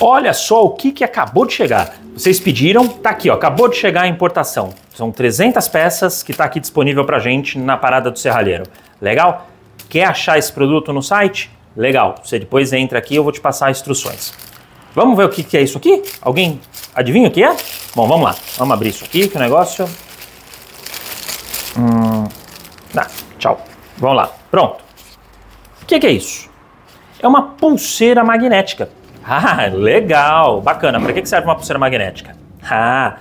Olha só o que, que acabou de chegar. Vocês pediram, tá aqui, ó, acabou de chegar a importação. São 300 peças que tá aqui disponível pra gente na parada do serralheiro. Legal? Quer achar esse produto no site? Legal. Você depois entra aqui, eu vou te passar instruções. Vamos ver o que, que é isso aqui? Alguém adivinha o que é? Bom, vamos lá. Vamos abrir isso aqui, que o negócio... Hum... Ah, tchau. Vamos lá. Pronto. O que, que é isso? É uma pulseira magnética. Ah, legal, bacana. Para que serve uma pulseira magnética? Ah,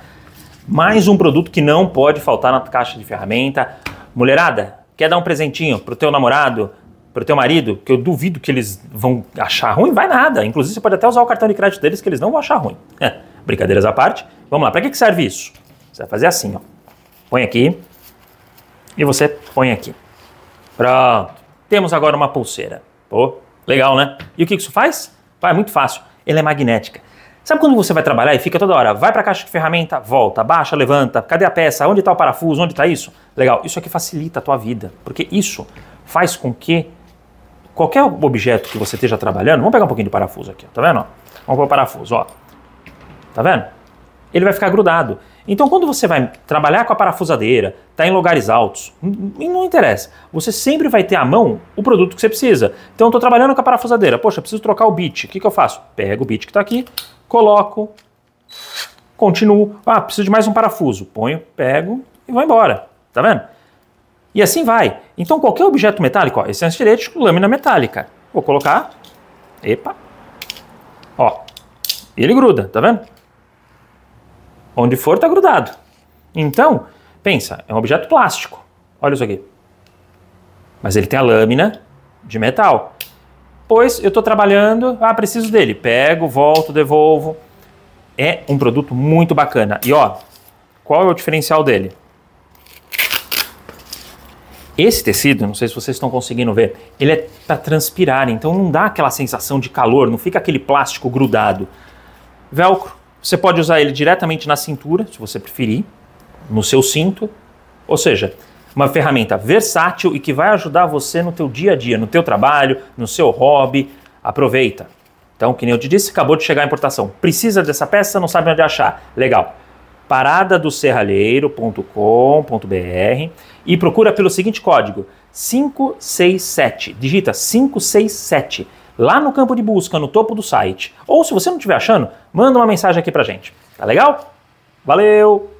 mais um produto que não pode faltar na caixa de ferramenta. Mulherada, quer dar um presentinho pro teu namorado, pro teu marido, que eu duvido que eles vão achar ruim, vai nada. Inclusive você pode até usar o cartão de crédito deles que eles não vão achar ruim. É, brincadeiras à parte, vamos lá. Para que, serve isso? Você vai fazer assim, ó. Põe aqui e você põe aqui. Pronto. Temos agora uma pulseira. Pô, legal, né? E o que, que isso faz? É muito fácil. Ela é magnética. Sabe quando você vai trabalhar e fica toda hora, vai para a caixa de ferramenta, volta, baixa, levanta, cadê a peça, onde está o parafuso, onde está isso? Legal, isso aqui facilita a tua vida, porque isso faz com que qualquer objeto que você esteja trabalhando, vamos pegar um pouquinho de parafuso aqui, ó, tá vendo? Vamos para o parafuso, ó. tá vendo? ele vai ficar grudado. Então, quando você vai trabalhar com a parafusadeira, está em lugares altos, não interessa. Você sempre vai ter à mão o produto que você precisa. Então, estou trabalhando com a parafusadeira. Poxa, preciso trocar o bit. O que, que eu faço? Pego o bit que está aqui, coloco, continuo. Ah, preciso de mais um parafuso. Ponho, pego e vou embora. Tá vendo? E assim vai. Então, qualquer objeto metálico, ó, esse é antidirético, lâmina metálica. Vou colocar. Epa. Ó. ele gruda, tá vendo? Onde for, está grudado. Então, pensa, é um objeto plástico. Olha isso aqui. Mas ele tem a lâmina de metal. Pois eu estou trabalhando, ah, preciso dele. Pego, volto, devolvo. É um produto muito bacana. E ó, qual é o diferencial dele? Esse tecido, não sei se vocês estão conseguindo ver, ele é para transpirar, então não dá aquela sensação de calor, não fica aquele plástico grudado. Velcro, você pode usar ele diretamente na cintura, se você preferir, no seu cinto. Ou seja, uma ferramenta versátil e que vai ajudar você no teu dia a dia, no teu trabalho, no seu hobby. Aproveita. Então, que nem eu te disse, acabou de chegar a importação. Precisa dessa peça, não sabe onde achar. Legal. paradadoserralheiro.com.br e procura pelo seguinte código 567. Digita 567 lá no campo de busca, no topo do site. Ou se você não estiver achando, manda uma mensagem aqui pra gente. Tá legal? Valeu!